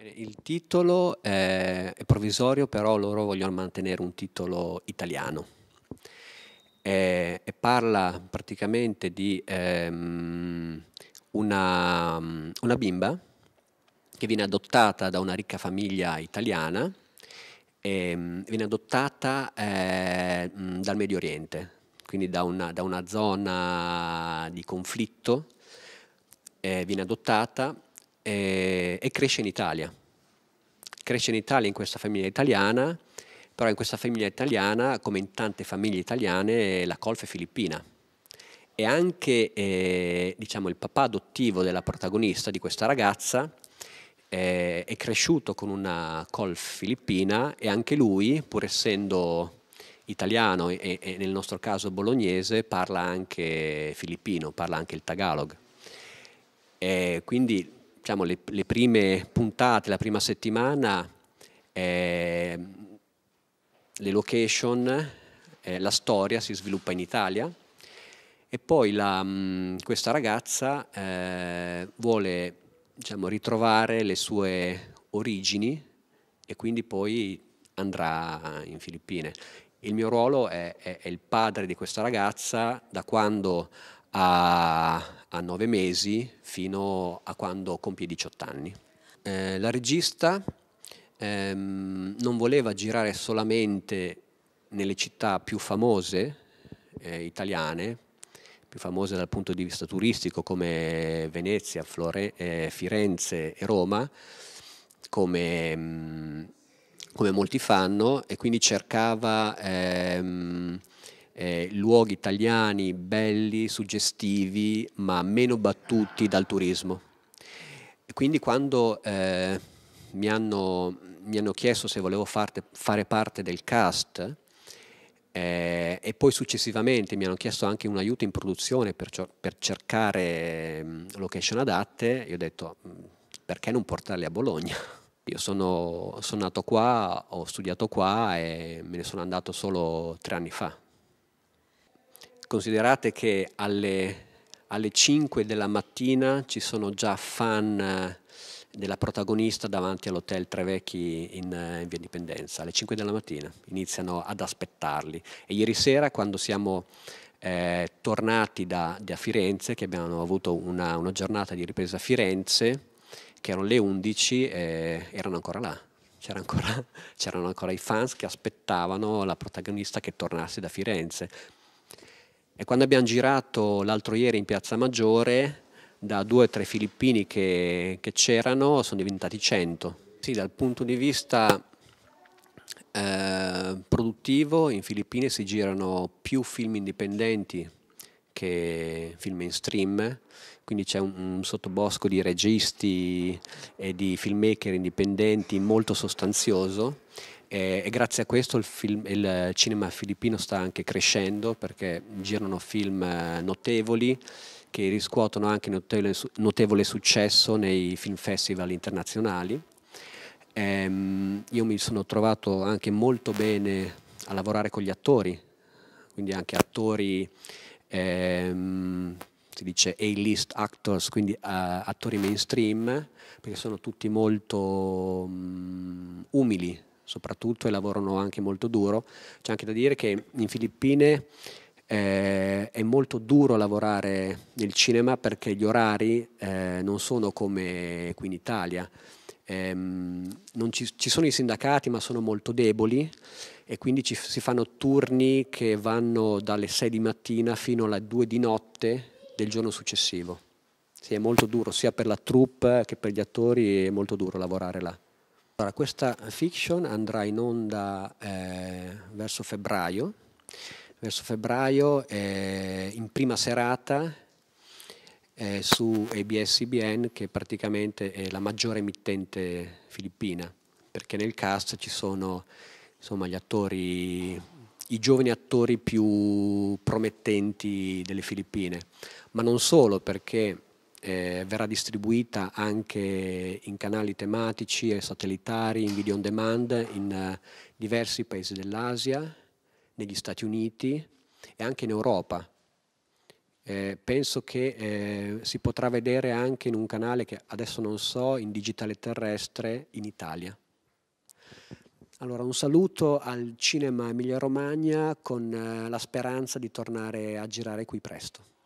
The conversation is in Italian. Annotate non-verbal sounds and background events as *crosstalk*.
Il titolo è provvisorio, però loro vogliono mantenere un titolo italiano. E, e parla praticamente di ehm, una, una bimba che viene adottata da una ricca famiglia italiana ehm, viene adottata eh, dal Medio Oriente, quindi da una, da una zona di conflitto, eh, viene adottata e, eh, e cresce in Italia. Cresce in Italia in questa famiglia italiana, però in questa famiglia italiana, come in tante famiglie italiane, la colf è filippina e anche eh, diciamo, il papà adottivo della protagonista di questa ragazza eh, è cresciuto con una colf filippina e anche lui, pur essendo italiano e, e, nel nostro caso bolognese, parla anche filippino, parla anche il tagalog. E eh, quindi diciamo, le, le, prime puntate, la prima settimana, eh, le location, eh, la storia si sviluppa in Italia e poi la, mh, mm, questa ragazza eh, vuole diciamo, ritrovare le sue origini e quindi poi andrà in Filippine. Il mio ruolo è, è, è il padre di questa ragazza da quando ha a nove mesi fino a quando compie 18 anni. Eh, la regista ehm, non voleva girare solamente nelle città più famose eh, italiane, più famose dal punto di vista turistico come Venezia, Flore eh, Firenze e Roma, come, mh, mm, come, molti fanno, e quindi cercava... Ehm, eh, luoghi italiani belli, suggestivi, ma meno battuti dal turismo. E quindi quando eh, mi, hanno, mi, hanno, chiesto se volevo farte, fare parte del cast, eh, e poi successivamente mi hanno chiesto anche un aiuto in produzione per, per cercare mm, location adatte, io ho detto mm, perché non portarle a Bologna? *laughs* Io sono, sono nato qua, ho studiato qua e me ne sono andato solo tre anni fa considerate che alle, alle 5 della mattina ci sono già fan eh, della protagonista davanti all'hotel Trevecchi in, eh, in via Indipendenza. Alle 5 della mattina iniziano ad aspettarli. E ieri sera, quando siamo eh, tornati da, da, Firenze, che abbiamo avuto una, una, giornata di ripresa a Firenze, che erano le 11, eh, erano ancora là. C'erano ancora, *laughs* c'erano ancora i fans che aspettavano la protagonista che tornasse da Firenze e quando abbiamo girato l'altro ieri in Piazza Maggiore, da due o tre filippini che, che c'erano sono diventati 100. Sì, dal punto di vista eh, produttivo in Filippine si girano più film indipendenti che film mainstream, quindi c'è un, un sottobosco di registi e di filmmaker indipendenti molto sostanzioso e, e grazie a questo il, film, il, cinema filippino sta anche crescendo perché girano film eh, notevoli che riscuotono anche notevole, notevole successo nei film festival internazionali. Ehm, io mi sono trovato anche molto bene a lavorare con gli attori, quindi anche attori ehm, si dice A-list actors, quindi uh, attori mainstream, perché sono tutti molto um, umili soprattutto e lavorano anche molto duro. C'è anche da dire che in Filippine eh, è molto duro lavorare nel cinema perché gli orari eh, non sono come qui in Italia. Eh, ci, ci, sono i sindacati ma sono molto deboli e quindi ci, si fanno turni che vanno dalle 6 di mattina fino alle 2 di notte del giorno successivo. Sì, è molto duro, sia per la troupe che per gli attori, è molto duro lavorare là. Allora, questa fiction andrà in onda eh, verso febbraio, verso febbraio eh, in prima serata eh, su ABS-CBN che praticamente è la maggiore emittente filippina, perché nel cast ci sono insomma, gli attori, i giovani attori più promettenti delle Filippine, ma non solo perché eh, verrà distribuita anche in canali tematici e satellitari, in video on demand, in eh, diversi paesi dell'Asia, negli Stati Uniti e anche in Europa. Eh, penso che eh, si potrà vedere anche in un canale che adesso non so, in digitale terrestre in Italia. Allora, un saluto al Cinema Emilia Romagna con eh, la speranza di tornare a girare qui presto.